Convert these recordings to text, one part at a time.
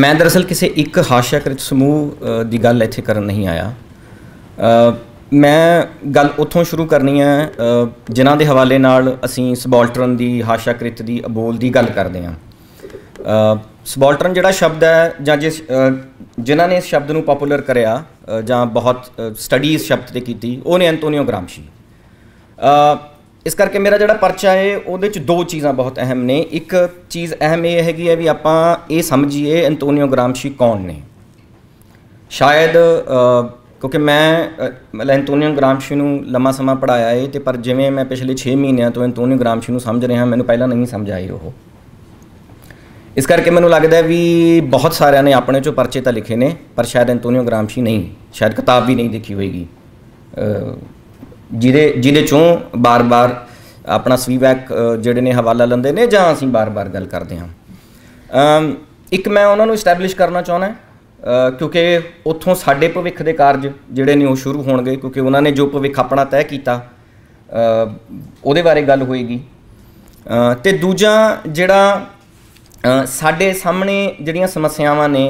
ਮੈਂ ਦਰਅਸਲ ਕਿਸੇ ਇੱਕ ਹਾਸ਼ਿਆਕ੍ਰਿਤ ਸਮੂਹ ਦੀ ਗੱਲ ਇੱਥੇ ਕਰਨ ਨਹੀਂ ਆਇਆ ਮੈਂ ਗੱਲ ਉੱਥੋਂ ਸ਼ੁਰੂ ਕਰਨੀ ਹੈ ਜਿਨ੍ਹਾਂ ਦੇ ਹਵਾਲੇ ਨਾਲ ਅਸੀਂ ਸਬਾਲਟਰਨ ਦੀ ਹਾਸ਼ਿਆਕ੍ਰਿਤ ਦੀ ਅਬੋਲ ਦੀ ਗੱਲ ਕਰਦੇ ਹਾਂ ਸਬਾਲਟਰਨ ਜਿਹੜਾ ਸ਼ਬਦ ਹੈ ਜਾਂ ਜਿਸ ਜਿਨ੍ਹਾਂ ਨੇ ਇਸ ਸ਼ਬਦ ਨੂੰ ਪਪੂਲਰ ਕਰਿਆ ਜਾਂ ਬਹੁਤ ਸਟੱਡੀ ਇਸ ਸ਼ਬਦ ਤੇ ਕੀਤੀ ਉਹ ਨੇ ਐਂਟੋਨੀਓ ਗ੍ਰਾਮਸ਼ੀ ਇਸ ਕਰਕੇ ਮੇਰਾ ਜਿਹੜਾ ਪਰਚਾ ਹੈ ਉਹਦੇ ਚ ਦੋ ਚੀਜ਼ਾਂ ਬਹੁਤ ਅਹਿਮ ਨੇ ਇੱਕ ਚੀਜ਼ ਅਹਿਮ ਇਹ ਹੈਗੀ ਹੈ ਵੀ ਆਪਾਂ ਇਹ ਸਮਝੀਏ ਐਂਟੋਨੀਓ ਗ੍ਰਾਮਸ਼ੀ ਕੌਣ ਨੇ ਸ਼ਾਇਦ ਕਿਉਂਕਿ ਮੈਂ ਐਂਟੋਨੀਓ ਗ੍ਰਾਮਸ਼ੀ ਨੂੰ ਲੰਮਾ ਸਮਾਂ ਪੜਾਇਆ ਹੈ ਤੇ ਪਰ ਜਿਵੇਂ ਮੈਂ ਪਿਛਲੇ 6 ਮਹੀਨਿਆਂ ਤੋਂ ਐਂਟੋਨੀਓ ਗ੍ਰਾਮਸ਼ੀ ਨੂੰ ਸਮਝ ਰਿਹਾ ਮੈਨੂੰ ਪਹਿਲਾਂ ਨਹੀਂ ਸਮਝ ਆਈ ਉਹ ਇਸ ਕਰਕੇ ਮੈਨੂੰ ਲੱਗਦਾ ਵੀ ਬਹੁਤ ਸਾਰਿਆਂ ਨੇ ਆਪਣੇ ਚੋਂ ਪਰਚੇ ਤਾਂ ਲਿਖੇ ਨੇ ਪਰ ਸ਼ਾਇਦ ਐਂਟੋਨੀਓ ਗ੍ਰਾਮਸ਼ੀ ਨਹੀਂ ਸ਼ਾਇਦ ਕਿਤਾਬ ਵੀ ਨਹੀਂ ਦੇਖੀ ਹੋਏਗੀ ਜਿਹਦੇ ਜਿਹਦੇ ਚੋਂ ਬਾਰ-ਬਾਰ ਆਪਣਾ ਸਵੀਵੈਕ ਜਿਹੜੇ ਨੇ ਹਵਾਲਾ ਲੈਂਦੇ ਨੇ ਜਾਂ ਅਸੀਂ ਬਾਰ-ਬਾਰ ਗੱਲ ਕਰਦੇ ਹਾਂ ਇੱਕ ਮੈਂ ਉਹਨਾਂ ਨੂੰ ਸਟੈਬਲਿਸ਼ ਕਰਨਾ ਚਾਹੁੰਦਾ ਕਿਉਂਕਿ ਉੱਥੋਂ ਸਾਡੇ ਭਵਿੱਖ ਦੇ ਕਾਰਜ ਜਿਹੜੇ ਨੇ ਉਹ ਸ਼ੁਰੂ ਹੋਣਗੇ ਕਿਉਂਕਿ ਉਹਨਾਂ ਨੇ ਜੋ ਭਵਿੱਖ ਆਪਣਾ ਤੈਅ ਕੀਤਾ ਉਹਦੇ ਬਾਰੇ ਗੱਲ ਹੋਏਗੀ ਤੇ ਦੂਜਾ ਜਿਹੜਾ ਸਾਡੇ ਸਾਹਮਣੇ ਜਿਹੜੀਆਂ ਸਮੱਸਿਆਵਾਂ ਨੇ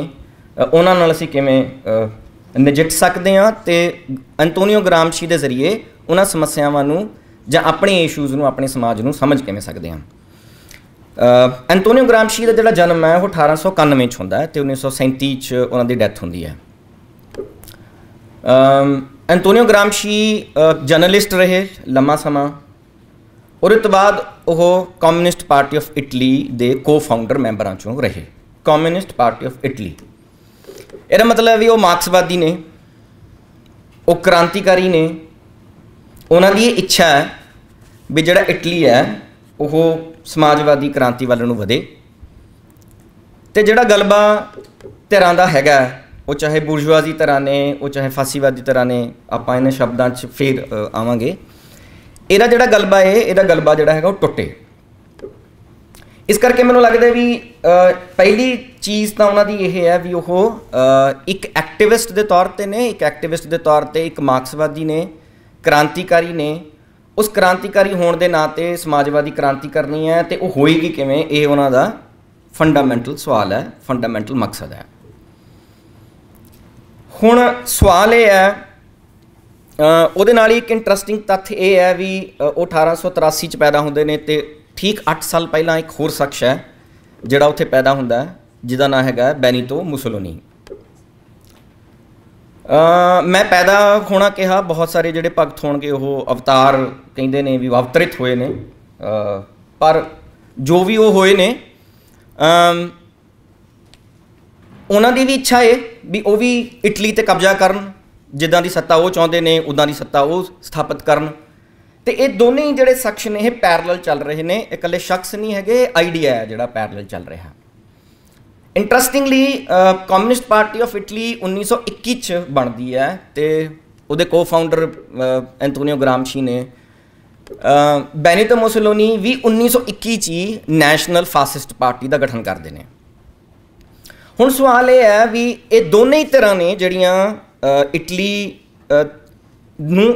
ਉਹਨਾਂ ਨਾਲ ਅਸੀਂ ਕਿਵੇਂ ਨਜਿੱਠ ਸਕਦੇ ਹਾਂ ਤੇ ਅੰਤੋਨੀਓ ਗ੍ਰਾਮਸ਼ੀ ਦੇ ਜ਼ਰੀਏ ਉਹਨਾਂ ਸਮੱਸਿਆਵਾਂ ਨੂੰ ਜਾਂ ਆਪਣੇ ਇਸ਼ੂਜ਼ ਨੂੰ ਆਪਣੇ ਸਮਾਜ ਨੂੰ ਸਮਝ ਕਿਵੇਂ ਸਕਦੇ ਹਾਂ ਐਂਟੋਨੀਓ ਗ੍ਰਾਮਸ਼ੀ ਦਾ ਜਿਹੜਾ ਜਨਮ ਹੈ ਉਹ 1891 ਚ ਹੁੰਦਾ ਹੈ ਤੇ 1937 ਚ ਉਹਨਾਂ ਦੀ ਡੈਥ ਹੁੰਦੀ ਹੈ ਐਂਟੋਨੀਓ ਗ੍ਰਾਮਸ਼ੀ ਜਰਨਲਿਸਟ ਰਹੇ ਲੰਮਾ ਸਮਾਂ ਔਰ ਇਸ ਤੋਂ ਬਾਅਦ ਉਹ ਕਮਿਊਨਿਸਟ ਪਾਰਟੀ ਆਫ ਇਟਲੀ ਦੇ ਕੋ-ਫਾਊਂਡਰ ਮੈਂਬਰਾਂ ਚੋਂ ਰਹੇ ਕਮਿਊਨਿਸਟ ਪਾਰਟੀ ਆਫ ਇਟਲੀ ਇਹਦਾ ਮਤਲਬ ਵੀ ਉਹ ਮਾਰਕਸਵਾਦੀ ਨੇ ਉਹ ਕ੍ਰਾਂਤੀਕਾਰੀ ਨੇ ਉਹਨਾਂ ਦੀ ਇੱਛਾ ਹੈ ਵੀ ਜਿਹੜਾ ਇਟਲੀ ਹੈ ਉਹ ਸਮਾਜਵਾਦੀ ਕ੍ਰਾਂਤੀ ਵੱਲ ਨੂੰ ਵਧੇ ਤੇ ਜਿਹੜਾ ਗਲਬਾ ਧਿਰਾਂ ਦਾ ਹੈਗਾ ਉਹ ਚਾਹੇ ਬੁਰਜਵਾਜ਼ੀ ਤਰ੍ਹਾਂ ਨੇ ਉਹ ਚਾਹੇ ਫਾਸੀਵਾਦੀ ਤਰ੍ਹਾਂ ਨੇ ਆਪਾਂ ਇਹਨਾਂ ਸ਼ਬਦਾਂ 'ਚ ਫੇਰ ਆਵਾਂਗੇ ਇਹਦਾ ਜਿਹੜਾ ਗਲਬਾ ਹੈ ਇਹਦਾ ਗਲਬਾ ਜਿਹੜਾ ਹੈਗਾ ਉਹ ਟੁੱਟੇ ਇਸ ਕਰਕੇ ਮੈਨੂੰ ਲੱਗਦਾ ਵੀ ਪਹਿਲੀ ਚੀਜ਼ ਤਾਂ ਉਹਨਾਂ ਦੀ ਇਹ ਹੈ ਵੀ ਉਹ ਇੱਕ ਐਕਟਿਵਿਸਟ ਦੇ ਤੌਰ ਤੇ ਨੇ ਇੱਕ ਐਕਟਿਵਿਸਟ ਦੇ ਤੌਰ ਤੇ ਇੱਕ ਮਾਰਕਸਵਾਦੀ ਨੇ ਕ੍ਰਾਂਤੀਕਾਰੀ ਨੇ ਉਸ ਕ੍ਰਾਂਤੀਕਾਰੀ ਹੋਣ ਦੇ ਨਾਤੇ ਸਮਾਜਵਾਦੀ ਕ੍ਰਾਂਤੀ ਕਰਨੀ ਹੈ ਤੇ ਉਹ ਹੋਏਗੀ ਕਿਵੇਂ ਇਹ ਉਹਨਾਂ ਦਾ ਫੰਡਾਮੈਂਟਲ ਸਵਾਲ ਹੈ ਫੰਡਾਮੈਂਟਲ ਮਕਸਦ ਹੈ ਹੁਣ ਸਵਾਲ ਇਹ ਹੈ ਉਹਦੇ ਨਾਲ ਹੀ ਇੱਕ ਇੰਟਰਸਟਿੰਗ ਤੱਥ ਇਹ ਹੈ ਵੀ ਉਹ 1883 ਚ ਪੈਦਾ ਹੁੰਦੇ ਨੇ ਤੇ ਠੀਕ 8 ਸਾਲ ਪਹਿਲਾਂ ਇੱਕ ਹੋਰ ਸ਼ਖਸ ਹੈ ਜਿਹੜਾ ਉੱਥੇ ਪੈਦਾ ਹੁੰਦਾ ਹੈ ਜਿਹਦਾ ਨਾਮ ਹੈਗਾ ਬੈਨੀਟੋ ਮੁਸੋਲਿਨੀ ਮੈਂ ਪੈਦਾ ਹੋਣਾ ਕਿਹਾ ਬਹੁਤ ਸਾਰੇ ਜਿਹੜੇ ਭਗਤ ਹੋਣਗੇ ਉਹ ਅਵਤਾਰ ਕਹਿੰਦੇ ਨੇ ਵੀ ਅਵਤਰਿਤ ਹੋਏ ਨੇ ਪਰ ਜੋ ਵੀ ਉਹ ਹੋਏ ਨੇ ਉਹਨਾਂ ਦੀ ਵੀ ਇੱਛਾ ਹੈ ਵੀ ਉਹ ਵੀ ਇਟਲੀ ਤੇ ਕਬਜ਼ਾ ਕਰਨ ਜਿੱਦਾਂ ਦੀ ਸੱਤਾ ਉਹ ਚਾਹੁੰਦੇ ਨੇ ਉਦਾਂ ਦੀ ਸੱਤਾ ਉਹ ਸਥਾਪਿਤ ਕਰਨ ਤੇ ਇਹ ਦੋਨੇ ਜਿਹੜੇ ਸਖਸ਼ ਨੇ ਇਹ ਪੈਰਲਲ ਚੱਲ ਰਹੇ ਨੇ ਇਕੱਲੇ ਸ਼ਖਸ ਨਹੀਂ ਹੈਗੇ ਆਈਡੀਆ ਹੈ ਜਿਹੜਾ ਪੈਰਲਲ ਚੱਲ ਰਿਹਾ interestingly Communist Party of Italy 1921 ਚ ਬਣਦੀ ਹੈ ਤੇ ਉਹਦੇ ਕੋ-ਫਾਊਂਡਰ ਐਂਟੋਨੀਓ ਗ੍ਰਾਮਸ਼ੀ ਨੇ ਬੈਨੀਟੋ ਮੁਸੋਲਿਨੀ ਵੀ 1921 ਚ ਨੈਸ਼ਨਲ ਫਾਸਿਸਟ ਪਾਰਟੀ ਦਾ ਗਠਨ ਕਰਦੇ ਨੇ ਹੁਣ ਸਵਾਲ ਇਹ ਹੈ ਵੀ ਇਹ ਦੋਨੇ ਹੀ ਤਰ੍ਹਾਂ ਨੇ ਜਿਹੜੀਆਂ ਇਟਲੀ ਨੂੰ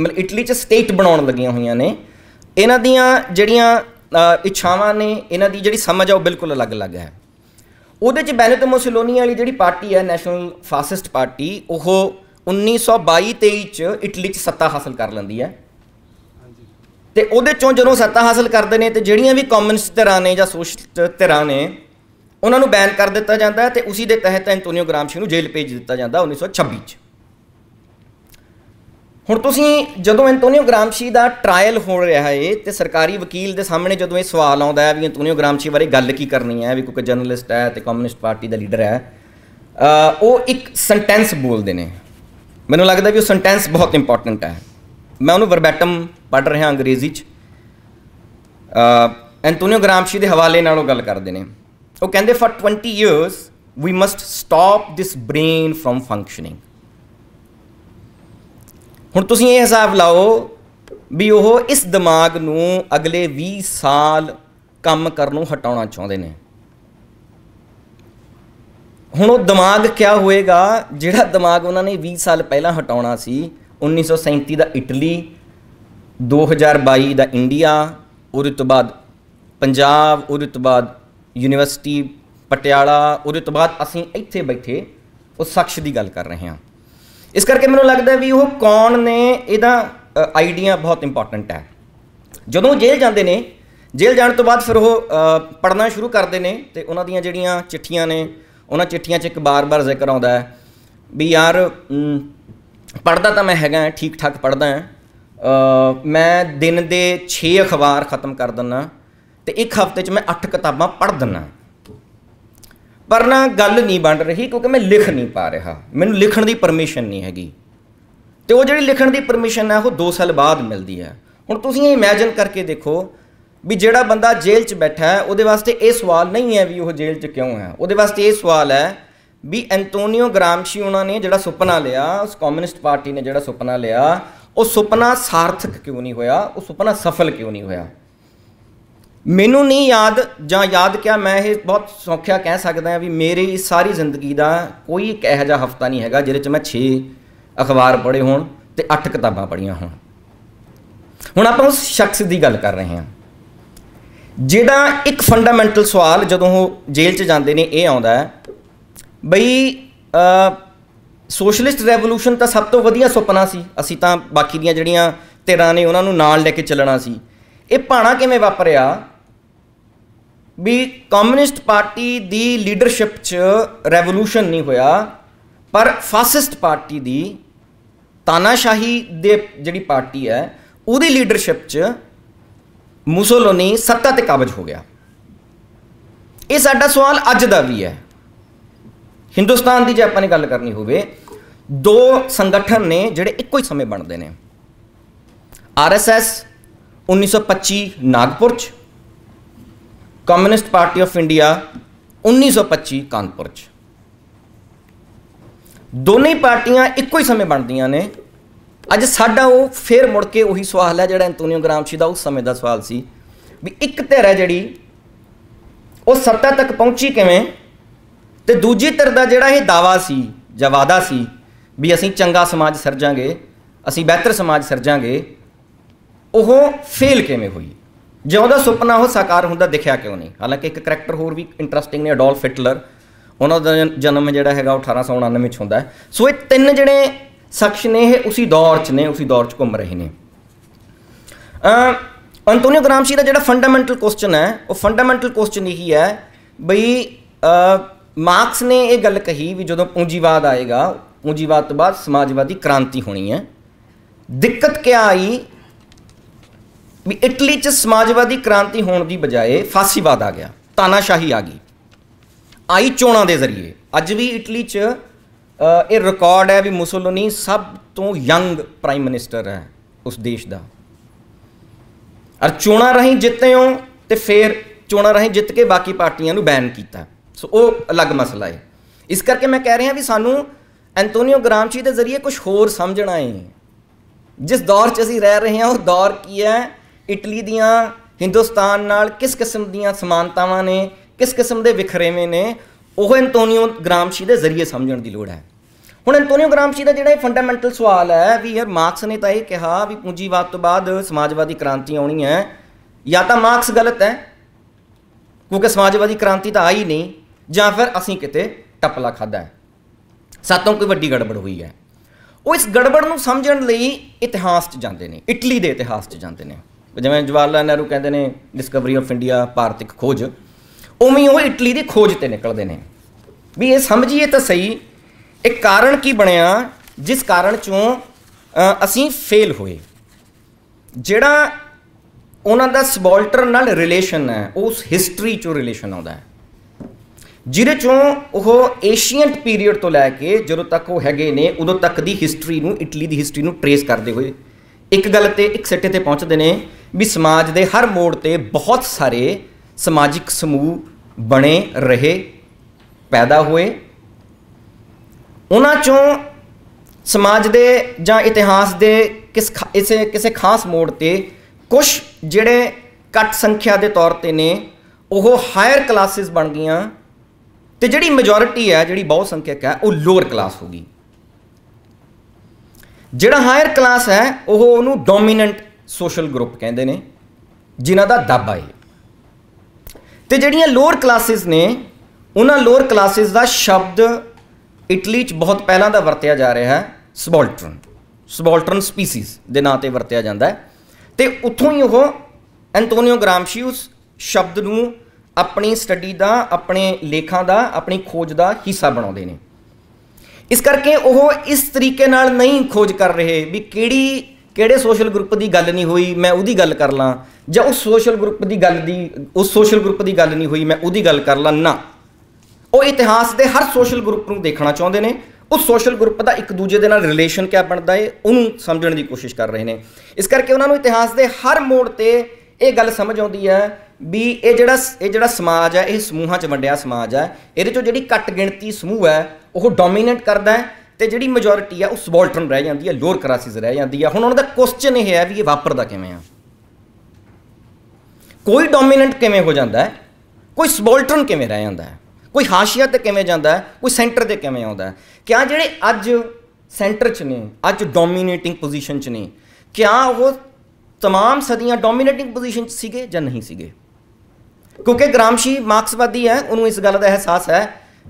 ਮਤਲਬ ਇਟਲੀ ਚ ਸਟੇਟ ਬਣਾਉਣ ਲੱਗੀਆਂ ਹੋਈਆਂ ਨੇ ਇਹਨਾਂ ਦੀਆਂ ਜਿਹੜੀਆਂ ਇੱਛਾਵਾਂ ਨੇ ਇਹਨਾਂ ਦੀ ਜਿਹੜੀ ਸਮਝ ਆ ਉਹ ਬਿਲਕੁਲ ਅਲੱਗ-ਅਲੱਗ ਹੈ ਉਹਦੇ ਚ ਬੈਨੇਟੋ ਮੁਸੋਲਿਨੀ ਵਾਲੀ ਜਿਹੜੀ ਪਾਰਟੀ ਹੈ ਨੈਸ਼ਨਲ ਫਾਸਿਸਟ ਪਾਰਟੀ ਉਹ 1922-23 ਚ ਇਟਲੀ ਚ ਸੱਤਾ ਹਾਸਲ ਕਰ ਲੈਂਦੀ ਹੈ ਤੇ ਉਹਦੇ ਚੋਂ ਜਦੋਂ ਸੱਤਾ ਹਾਸਲ ਕਰਦੇ ਨੇ ਤੇ ਜਿਹੜੀਆਂ ਵੀ ਕਮਿਊਨਿਸਟ ਧਿਰਾਂ ਨੇ ਜਾਂ ਸੋਸ਼ਲਿਸਟ ਧਿਰਾਂ ਨੇ ਉਹਨਾਂ ਨੂੰ ਬੈਨ ਕਰ ਦਿੱਤਾ ਜਾਂਦਾ ਤੇ ਉਸੇ ਦੇ ਤਹਿਤ ਐਂਟੋਨੀਓ ਗ੍ਰਾਮਸ਼ੀ ਨੂੰ ਜੇਲ੍ਹ ਭੇਜ ਦਿੱਤਾ ਜਾਂਦਾ 1926 ਚ ਹੁਣ ਤੁਸੀਂ ਜਦੋਂ ਐਂਟੋਨੀਓ ਗ੍ਰਾਮਸ਼ੀ ਦਾ ਟ੍ਰਾਇਲ ਹੋ ਰਿਹਾ ਹੈ ਤੇ ਸਰਕਾਰੀ ਵਕੀਲ ਦੇ ਸਾਹਮਣੇ ਜਦੋਂ ਇਹ ਸਵਾਲ ਆਉਂਦਾ ਹੈ ਵੀ ਐਂਟੋਨੀਓ ਗ੍ਰਾਮਸ਼ੀ ਬਾਰੇ ਗੱਲ ਕੀ ਕਰਨੀ ਹੈ ਵੀ ਕੋਈ ਜਰਨਲਿਸਟ ਹੈ ਤੇ ਕਮਿਊਨਿਸਟ ਪਾਰਟੀ ਦਾ ਲੀਡਰ ਹੈ ਉਹ ਇੱਕ ਸੈਂਟੈਂਸ ਬੋਲਦੇ ਨੇ ਮੈਨੂੰ ਲੱਗਦਾ ਵੀ ਉਹ ਸੈਂਟੈਂਸ ਬਹੁਤ ਇੰਪੋਰਟੈਂਟ ਹੈ ਮੈਂ ਉਹਨੂੰ ਵਰਬੈਟਮ ਪੜ੍ਹ ਰਿਹਾ ਅੰਗਰੇਜ਼ੀ 'ਚ ਐਂਟੋਨੀਓ ਗ੍ਰਾਮਸ਼ੀ ਦੇ ਹਵਾਲੇ ਨਾਲ ਉਹ ਗੱਲ ਕਰਦੇ ਨੇ ਉਹ ਕਹਿੰਦੇ for 20 years we must stop this brain from functioning ਹੁਣ ਤੁਸੀਂ ਇਹ ਹਿਸਾਬ ਲਾਓ ਵੀ ਉਹ ਇਸ ਦਿਮਾਗ ਨੂੰ ਅਗਲੇ 20 ਸਾਲ ਕੰਮ ਕਰਨ ਨੂੰ ਹਟਾਉਣਾ ਚਾਹੁੰਦੇ ਨੇ ਹੁਣ ਉਹ ਦਿਮਾਗ ਕਿਆ ਹੋਏਗਾ ਜਿਹੜਾ ਦਿਮਾਗ ਉਹਨਾਂ ਨੇ 20 ਸਾਲ ਪਹਿਲਾਂ ਹਟਾਉਣਾ ਸੀ 1937 ਦਾ ਇਟਲੀ 2022 ਦਾ ਇੰਡੀਆ ਉਹਦੇ ਤੋਂ ਬਾਅਦ ਪੰਜਾਬ ਉਹਦੇ ਤੋਂ ਬਾਅਦ ਯੂਨੀਵਰਸਿਟੀ ਪਟਿਆਲਾ ਉਹਦੇ ਤੋਂ ਬਾਅਦ ਅਸੀਂ ਇੱਥੇ ਬੈਠੇ ਉਸ ਸ਼ਖਸ ਦੀ ਗੱਲ ਕਰ ਰਹੇ ਹਾਂ ਇਸ ਕਰਕੇ ਮੈਨੂੰ ਲੱਗਦਾ ਵੀ ਉਹ ਕੌਣ ਨੇ ਇਹਦਾ ਆਈਡੀਆ ਬਹੁਤ ਇੰਪੋਰਟੈਂਟ ਹੈ ਜਦੋਂ ਜੇਲ੍ਹ ਜਾਂਦੇ ਨੇ ਜੇਲ੍ਹ ਜਾਣ ਤੋਂ ਬਾਅਦ ਫਿਰ ਉਹ ਪੜਨਾ ਸ਼ੁਰੂ ਕਰਦੇ ਨੇ ਤੇ ਉਹਨਾਂ ਦੀਆਂ ਜਿਹੜੀਆਂ ਚਿੱਠੀਆਂ ਨੇ ਉਹਨਾਂ ਚਿੱਠੀਆਂ 'ਚ ਇੱਕ ਬਾਰ-ਬਾਰ ਜ਼ਿਕਰ ਆਉਂਦਾ ਹੈ ਵੀ ਯਾਰ ਪੜਦਾ ਤਾਂ ਮੈਂ ਹੈਗਾ ਠੀਕ ਠਾਕ ਪੜਦਾ ਹਾਂ ਮੈਂ ਦਿਨ ਦੇ 6 ਅਖਬਾਰ ਖਤਮ ਕਰ ਦਿੰਨਾ ਤੇ ਇੱਕ ਹਫ਼ਤੇ 'ਚ ਮੈਂ 8 ਕਿਤਾਬਾਂ ਪੜ ਦਿੰਨਾ ਪਰ ਨਾ ਗੱਲ ਨਹੀਂ ਬਣ ਰਹੀ ਕਿਉਂਕਿ ਮੈਂ ਲਿਖ ਨਹੀਂ ਪਾ ਰਿਹਾ ਮੈਨੂੰ ਲਿਖਣ ਦੀ ਪਰਮਿਸ਼ਨ ਨਹੀਂ ਹੈਗੀ ਤੇ ਉਹ ਜਿਹੜੀ ਲਿਖਣ ਦੀ ਪਰਮਿਸ਼ਨ ਹੈ ਉਹ 2 ਸਾਲ ਬਾਅਦ ਮਿਲਦੀ ਹੈ ਹੁਣ ਤੁਸੀਂ ਇਹ ਇਮੇਜਿਨ ਕਰਕੇ ਦੇਖੋ ਵੀ ਜਿਹੜਾ ਬੰਦਾ ਜੇਲ੍ਹ 'ਚ ਬੈਠਾ ਹੈ ਉਹਦੇ ਵਾਸਤੇ ਇਹ ਸਵਾਲ ਨਹੀਂ ਹੈ ਵੀ ਉਹ ਜੇਲ੍ਹ 'ਚ ਕਿਉਂ ਹੈ ਉਹਦੇ ਵਾਸਤੇ ਇਹ ਸਵਾਲ ਹੈ ਵੀ ਐਂਟੋਨੀਓ ਗ੍ਰਾਮਸ਼ੀ ਉਹਨਾਂ ਨੇ ਜਿਹੜਾ ਸੁਪਨਾ ਲਿਆ ਉਸ ਕਮਿਊਨਿਸਟ ਪਾਰਟੀ ਨੇ ਜਿਹੜਾ ਸੁਪਨਾ ਲਿਆ ਉਹ ਸੁਪਨਾ ਸਾਰਥਕ ਕਿਉਂ ਨਹੀਂ ਹੋਇਆ ਉਹ ਸੁਪਨਾ ਸਫਲ ਕਿਉਂ ਨਹੀਂ ਹੋਇਆ ਮੈਨੂੰ ਨਹੀਂ ਯਾਦ ਜਾਂ ਯਾਦ ਕਿਆ ਮੈਂ ਇਹ ਬਹੁਤ ਸੌਖਿਆ ਕਹਿ ਸਕਦਾ ਹਾਂ ਵੀ ਮੇਰੀ ਸਾਰੀ ਜ਼ਿੰਦਗੀ ਦਾ ਕੋਈ ਇੱਕ ਇਹੋ ਜਿਹਾ ਹਫਤਾ ਨਹੀਂ ਹੈਗਾ ਜਿਹਦੇ 'ਚ ਮੈਂ 6 ਅਖਬਾਰ ਪੜ੍ਹੇ ਹੋਣ ਤੇ 8 ਕਿਤਾਬਾਂ ਪੜ੍ਹੀਆਂ ਹੋਣ ਹੁਣ ਆਪਾਂ ਉਸ ਸ਼ਖਸ ਦੀ ਗੱਲ ਕਰ ਰਹੇ ਹਾਂ ਜਿਹੜਾ ਇੱਕ ਫੰਡਾਮੈਂਟਲ ਸਵਾਲ ਜਦੋਂ ਉਹ ਜੇਲ੍ਹ 'ਚ ਜਾਂਦੇ ਨੇ ਇਹ ਆਉਂਦਾ ਹੈ ਬਈ ਸੋਸ਼ਲਿਸਟ ਰੈਵੋਲੂਸ਼ਨ ਤਾਂ ਸਭ ਤੋਂ ਵਧੀਆ ਸੁਪਨਾ ਸੀ ਅਸੀਂ ਤਾਂ ਬਾਕੀ ਦੀਆਂ ਜਿਹੜੀਆਂ ਤੇਰਾ ਨੇ ਉਹਨਾਂ ਨੂੰ ਨਾਲ ਲੈ ਕੇ ਚੱਲਣਾ ਸੀ ਇਹ ਪਾਣਾ ਕਿਵੇਂ ਵਾਪਰਿਆ ਵੀ ਕਮਿਊਨਿਸਟ ਪਾਰਟੀ ਦੀ ਲੀਡਰਸ਼ਿਪ 'ਚ ਰੈਵੋਲੂਸ਼ਨ ਨਹੀਂ ਹੋਇਆ ਪਰ ਫਾਸਿਸਟ ਪਾਰਟੀ ਦੀ ਤਾਨਾਸ਼ਾਹੀ ਦੇ ਜਿਹੜੀ ਪਾਰਟੀ ਹੈ ਉਹਦੀ ਲੀਡਰਸ਼ਿਪ 'ਚ ਮੁਸੋਲੋਨੀ ਸੱਤਾ ਤੇ ਕਾਬਜ ਹੋ ਗਿਆ ਇਹ ਸਾਡਾ ਸਵਾਲ ਅੱਜ ਦਾ ਵੀ ਹੈ ਹਿੰਦੁਸਤਾਨ ਦੀ ਜੇ ਆਪਾਂ ਨੇ ਗੱਲ ਕਰਨੀ ਹੋਵੇ ਦੋ ਸੰਗਠਨ ਨੇ ਜਿਹੜੇ ਇੱਕੋ ਹੀ ਸਮੇਂ ਬਣਦੇ ਨੇ ਆਰਐਸਐਸ 1925 नागपुर ਚ Communist Party of India 1925 Kanpur ਚ ਦੋਨੇ ਪਾਰਟੀਆਂ ਇੱਕੋ ਹੀ ਸਮੇਂ ਬਣਦੀਆਂ ਨੇ ਅੱਜ ਸਾਡਾ ਉਹ ਫੇਰ ਮੁੜ ਕੇ ਉਹੀ ਸਵਾਲ ਹੈ ਜਿਹੜਾ ਐਂਟੋਨੀਓ ਗ੍ਰਾਮਸ਼ੀ ਦਾ ਉਸ ਸਮੇਂ ਦਾ ਸਵਾਲ ਸੀ ਵੀ ਇੱਕ ਧਿਰ ਹੈ ਜਿਹੜੀ ਉਹ ਸੱਤਾ ਤੱਕ ਪਹੁੰਚੀ ਕਿਵੇਂ ਤੇ ਦੂਜੀ ਧਿਰ ਦਾ ਜਿਹੜਾ ਇਹ ਦਾਵਾ ਸੀ ਜਾਂ ਵਾਦਾ ਸੀ ਵੀ ਅਸੀਂ ਚੰਗਾ ਸਮਾਜ ਸਿਰਜਾਂਗੇ ਅਸੀਂ ਬਿਹਤਰ ਸਮਾਜ ਸਿਰਜਾਂਗੇ ਉਹ ਫੇਲ ਕਿਵੇਂ ਹੋਈ ਜੇ ਉਹਦਾ ਸੁਪਨਾ ਉਹ ਸਾਕਾਰ ਹੁੰਦਾ ਦਿਖਿਆ ਕਿਉਂ ਨਹੀਂ ਹਾਲਾਂਕਿ ਇੱਕ ਕੈਰੈਕਟਰ ਹੋਰ ਵੀ ਇੰਟਰਸਟਿੰਗ ਨੇ ਅਡੋਲਫ ਹਿਟਲਰ ਉਹਨਾਂ ਦਾ ਜਨਮ ਜਿਹੜਾ ਹੈਗਾ 1899 ਚ ਵਿੱਚ ਹੁੰਦਾ ਸੋ ਇਹ ਤਿੰਨ ਜਿਹੜੇ ਸ਼ਖਸ ਨੇ ਇਹ ਉਸੇ ਦੌਰ 'ਚ ਨੇ ਉਸੇ ਦੌਰ 'ਚ ਘੁੰਮ ਰਹੇ ਨੇ ਅ ਅੰਤੋਨੀਓ ਗ੍ਰਾਮਸ਼ੀ ਦਾ ਜਿਹੜਾ ਫੰਡਾਮੈਂਟਲ ਕੁਐਸਚਨ ਹੈ ਉਹ ਫੰਡਾਮੈਂਟਲ ਕੁਐਸਚਨ ਇਹੀ ਹੈ ਬਈ ਅ ਮਾਰਕਸ ਨੇ ਇਹ ਗੱਲ ਕਹੀ ਵੀ ਜਦੋਂ ਪੂੰਜੀਵਾਦ ਆਏਗਾ ਪੂੰਜੀਵਾਦ ਤੋਂ ਬਾਅਦ ਸਮਾਜਵਾਦੀ ਕ੍ਰਾਂਤੀ ਹੋਣੀ ਹੈ ਦਿੱਕਤ ਕਿਆ ਆਈ ਵੀ ਇਟਲੀ 'ਚ ਸਮਾਜਵਾਦੀ ਕ੍ਰਾਂਤੀ ਹੋਣ ਦੀ ਬਜਾਏ ਫਾਸੀਵਾਦ ਆ ਗਿਆ ਤਾਨਾਸ਼ਾਹੀ ਆ ਗਈ ਆਈ ਚੋਣਾਂ ਦੇ ਜ਼ਰੀਏ ਅੱਜ ਵੀ ਇਟਲੀ 'ਚ ਇਹ ਰਿਕਾਰਡ ਹੈ ਵੀ ਮੁਸੋਲਿਨੀ ਸਭ ਤੋਂ ਯੰਗ ਪ੍ਰਾਈਮ ਮਿਨਿਸਟਰ ਹੈ ਉਸ ਦੇਸ਼ ਦਾ ਅਰ ਚੋਣਾਂ ਰਹੀਂ ਜਿੱਤੇ ਹੋ ਤੇ ਫੇਰ ਚੋਣਾਂ ਰਹੀਂ ਜਿੱਤ ਕੇ ਬਾਕੀ ਪਾਰਟੀਆਂ ਨੂੰ ਬੈਨ ਕੀਤਾ ਸੋ ਉਹ ਅਲੱਗ ਮਸਲਾ ਹੈ ਇਸ ਕਰਕੇ ਮੈਂ ਕਹਿ ਰਿਹਾ ਵੀ ਸਾਨੂੰ ਐਂਟੋਨੀਓ ਗ੍ਰਾਮਚੀ ਦੇ ਜ਼ਰੀਏ ਕੁਝ ਹੋਰ ਸਮਝਣਾ ਹੈ ਜਿਸ ਦੌਰ 'ਚ ਅਸੀਂ ਰਹਿ ਰਹੇ ਹਾਂ ਉਹ ਦੌਰ ਕੀ ਹੈ ਇਟਲੀ ਦੀਆਂ ਹਿੰਦੁਸਤਾਨ ਨਾਲ ਕਿਸ ਕਿਸਮ ਦੀਆਂ ਸਮਾਨਤਾਵਾਂ ਨੇ ਕਿਸ ਕਿਸਮ ਦੇ ਵਿਖਰੇਵੇਂ ਨੇ ਉਹ ਐਂਟੋਨੀਓ ਗ੍ਰਾਮਸ਼ੀ ਦੇ ਜ਼ਰੀਏ ਸਮਝਣ ਦੀ ਲੋੜ ਹੈ ਹੁਣ ਐਂਟੋਨੀਓ ਗ੍ਰਾਮਸ਼ੀ ਦਾ ਜਿਹੜਾ ਇਹ ਫੰਡਾਮੈਂਟਲ ਸਵਾਲ ਹੈ ਵੀ ਯਾਰ ਮਾਰਕਸ ਨੇ ਤਾਂ ਇਹ ਕਿਹਾ ਵੀ ਪੂੰਜੀਵਾਦ ਤੋਂ ਬਾਅਦ ਸਮਾਜਵਾਦੀ ਕ੍ਰਾਂਤੀ ਆਉਣੀ ਹੈ ਜਾਂ ਤਾਂ ਮਾਰਕਸ ਗਲਤ ਹੈ ਕਿਉਂਕਿ ਸਮਾਜਵਾਦੀ ਕ੍ਰਾਂਤੀ ਤਾਂ ਆਈ ਨਹੀਂ ਜਾਂ ਫਿਰ ਅਸੀਂ ਕਿਤੇ ਟੱਪਲਾ ਖਾਦਾ ਹੈ ਸਾਤੋਂ ਕੋਈ ਵੱਡੀ ਗੜਬੜ ਹੋਈ ਹੈ ਉਹ ਇਸ ਗੜਬੜ ਨੂੰ ਸਮਝਣ ਲਈ ਇਤਿਹਾਸ 'ਚ ਜਾਂਦੇ ਨੇ ਇਟਲੀ ਦੇ ਇਤਿਹਾਸ 'ਚ ਜਾਂਦੇ ਨੇ ਜਿਵੇਂ ਜਵਾਹਰ ਲਾਲ ਨਹਿਰੂ ਕਹਿੰਦੇ ਨੇ ਡਿਸਕਵਰੀ ਆਫ ਇੰਡੀਆ ਭਾਰਤਿਕ ਖੋਜ ਉਵੇਂ ਉਹ ਇਟਲੀ ਦੀ ਖੋਜ ਤੇ ਨਿਕਲਦੇ ਨੇ ਵੀ ਇਹ ਸਮਝੀਏ ਤਾਂ ਸਹੀ ਇਹ ਕਾਰਨ ਕੀ ਬਣਿਆ ਜਿਸ ਕਾਰਨ ਚੋਂ ਅਸੀਂ ਫੇਲ ਹੋਏ ਜਿਹੜਾ ਉਹਨਾਂ ਦਾ ਸਬਾਲਟਰ ਨਾਲ ਰਿਲੇਸ਼ਨ ਹੈ ਉਸ ਹਿਸਟਰੀ ਚੋਂ ਰਿਲੇਸ਼ਨ ਆਉਂਦਾ ਹੈ ਜਿਹਦੇ ਚੋਂ ਉਹ ਏਸ਼ੀਅਨਟ ਪੀਰੀਅਡ ਤੋਂ ਲੈ ਕੇ ਜਦੋਂ ਤੱਕ ਉਹ ਹੈਗੇ ਨੇ ਉਦੋਂ ਤੱਕ ਦੀ ਹਿਸਟਰੀ ਨੂੰ ਇਟਲੀ ਦੀ ਹਿਸਟਰੀ ਨੂੰ ਟਰੇਸ ਕਰਦੇ ਹੋਏ ਇੱਕ ਗੱਲ ਤੇ ਇੱਕ ਸਿੱਟੇ ਤੇ ਪਹੁੰਚਦੇ ਨੇ ਵੀ ਸਮਾਜ ਦੇ ਹਰ ਮੋੜ ਤੇ ਬਹੁਤ ਸਾਰੇ ਸਮਾਜਿਕ ਸਮੂਹ ਬਣੇ ਰਹੇ ਪੈਦਾ ਹੋਏ ਉਹਨਾਂ ਚੋਂ ਸਮਾਜ ਦੇ ਜਾਂ ਇਤਿਹਾਸ ਦੇ ਕਿਸ ਇਸੇ ਕਿਸੇ ਖਾਸ ਮੋੜ ਤੇ ਕੁਝ ਜਿਹੜੇ ਘੱਟ ਸੰਖਿਆ ਦੇ ਤੌਰ ਤੇ ਨੇ ਉਹ ਹਾਇਰ ਕਲਾਸਿਸ ਬਣ ਗਈਆਂ ਤੇ ਜਿਹੜੀ ਮੈਜੋਰਿਟੀ ਹੈ ਜਿਹੜੀ ਬਹੁ ਸੰਖਿਅਕ ਹੈ ਉਹ ਲੋਅਰ ਕਲਾਸ ਹੋ ਗਈ ਜਿਹੜਾ ਹਾਇਰ ਕਲਾਸ ਹੈ ਉਹ ਉਹਨੂੰ ਡੋਮੀਨੈਂਟ ਸੋਸ਼ਲ ਗਰੁੱਪ ਕਹਿੰਦੇ ਨੇ ਜਿਨ੍ਹਾਂ ਦਾ ਦਬਾ ਹੈ ਤੇ ਜਿਹੜੀਆਂ ਲੋਅਰ ਕਲਾਸਿਸ ਨੇ ਉਹਨਾਂ ਲੋਅਰ ਕਲਾਸਿਸ ਦਾ ਸ਼ਬਦ ਇਟਲੀ 'ਚ ਬਹੁਤ ਪਹਿਲਾਂ ਦਾ ਵਰਤਿਆ ਜਾ ਰਿਹਾ ਹੈ ਸਬੋਲਟਰਨ ਸਬੋਲਟਰਨ ਸਪੀਸੀਜ਼ ਦੇ ਨਾਂ ਤੇ ਵਰਤਿਆ ਜਾਂਦਾ ਹੈ ਤੇ ਉੱਥੋਂ ਹੀ ਉਹ ਐਂਟੋਨੀਓ ਗ੍ਰਾਮਸ਼ੀ ਉਸ ਸ਼ਬਦ ਨੂੰ ਆਪਣੀ ਸਟੱਡੀ ਦਾ ਆਪਣੇ ਲੇਖਾਂ ਦਾ ਆਪਣੀ ਖੋਜ ਦਾ ਹਿੱਸਾ ਬਣਾਉਂਦੇ ਨੇ ਇਸ ਕਰਕੇ ਉਹ ਇਸ ਤਰੀਕੇ ਨਾਲ ਨਹੀਂ ਖੋਜ ਕਰ ਰਹੇ ਵੀ ਕਿਹੜੀ ਕਿਹੜੇ ਸੋਸ਼ਲ ਗਰੁੱਪ ਦੀ ਗੱਲ ਨਹੀਂ ਹੋਈ ਮੈਂ ਉਹਦੀ ਗੱਲ ਕਰ ਲਾਂ ਜਾਂ ਉਸ ਸੋਸ਼ਲ ਗਰੁੱਪ ਦੀ ਗੱਲ ਦੀ ਉਸ ਸੋਸ਼ਲ ਗਰੁੱਪ ਦੀ ਗੱਲ ਨਹੀਂ ਹੋਈ ਮੈਂ ਉਹਦੀ ਗੱਲ ਕਰ ਲਾਂ ਨਾ ਉਹ ਇਤਿਹਾਸ ਦੇ ਹਰ ਸੋਸ਼ਲ ਗਰੁੱਪ ਨੂੰ ਦੇਖਣਾ ਚਾਹੁੰਦੇ ਨੇ ਉਸ ਸੋਸ਼ਲ ਗਰੁੱਪ ਦਾ ਇੱਕ ਦੂਜੇ ਦੇ ਨਾਲ ਰਿਲੇਸ਼ਨ ਕਿਆ ਬਣਦਾ ਏ ਉਹਨੂੰ ਸਮਝਣ ਦੀ ਕੋਸ਼ਿਸ਼ ਕਰ ਰਹੇ ਨੇ ਇਸ ਕਰਕੇ ਉਹਨਾਂ ਨੂੰ ਇਤਿਹਾਸ ਦੇ ਹਰ ਮੋੜ ਤੇ ਇਹ ਗੱਲ ਸਮਝ ਆਉਂਦੀ ਹੈ ਵੀ ਇਹ ਜਿਹੜਾ ਇਹ ਜਿਹੜਾ ਸਮਾਜ ਹੈ ਇਹ ਸਮੂਹਾਂ 'ਚ ਵੰਡਿਆ ਸਮਾਜ ਹੈ ਇਹਦੇ 'ਚੋਂ ਜਿਹੜੀ ਘੱਟ ਗਿਣਤੀ ਸਮੂਹ ਹੈ ਉਹ ਡੋਮੀਨੇਟ ਕਰਦਾ ਹੈ ਤੇ ਜਿਹੜੀ ਮੈਜੋਰਿਟੀ ਆ ਉਹ ਸਬੋਲਟਰਨ ਰਹਿ ਜਾਂਦੀ ਆ ਲੋਅਰ ਕਲਾਸਿਸ ਰਹਿ ਜਾਂਦੀ ਆ ਹੁਣ ਉਹਨਾਂ ਦਾ ਕੁਐਸਚਨ ਇਹ ਹੈ ਵੀ ਇਹ ਵਾਪਰਦਾ ਕਿਵੇਂ ਆ ਕੋਈ ਡੋਮੀਨੈਂਟ ਕਿਵੇਂ ਹੋ ਜਾਂਦਾ ਹੈ ਕੋਈ ਸਬੋਲਟਰਨ ਕਿਵੇਂ ਰਹਿ ਜਾਂਦਾ ਹੈ ਕੋਈ ਹਾਸ਼ੀਆ ਤੇ ਕਿਵੇਂ ਜਾਂਦਾ ਹੈ ਕੋਈ ਸੈਂਟਰ ਤੇ ਕਿਵੇਂ ਆਉਂਦਾ ਹੈ ਕਿਆ ਜਿਹੜੇ ਅੱਜ ਸੈਂਟਰ 'ਚ ਨੇ ਅੱਜ ਡੋਮੀਨੇਟਿੰਗ ਪੋਜੀਸ਼ਨ 'ਚ ਨੇ ਕਿਆ ਉਹ तमाम ਸਦੀਆਂ ਡੋਮੀਨੇਟਿੰਗ ਪੋਜੀਸ਼ਨ 'ਚ ਸੀਗੇ ਜਾਂ ਨਹੀਂ ਸੀਗੇ ਕਿਉਂਕਿ ਗ੍ਰਾਮਸ਼ੀ ਮਾਰਕਸਵਾਦੀ ਹੈ ਉਹਨੂੰ ਇਸ ਗੱਲ ਦਾ ਅਹਿਸਾਸ ਹੈ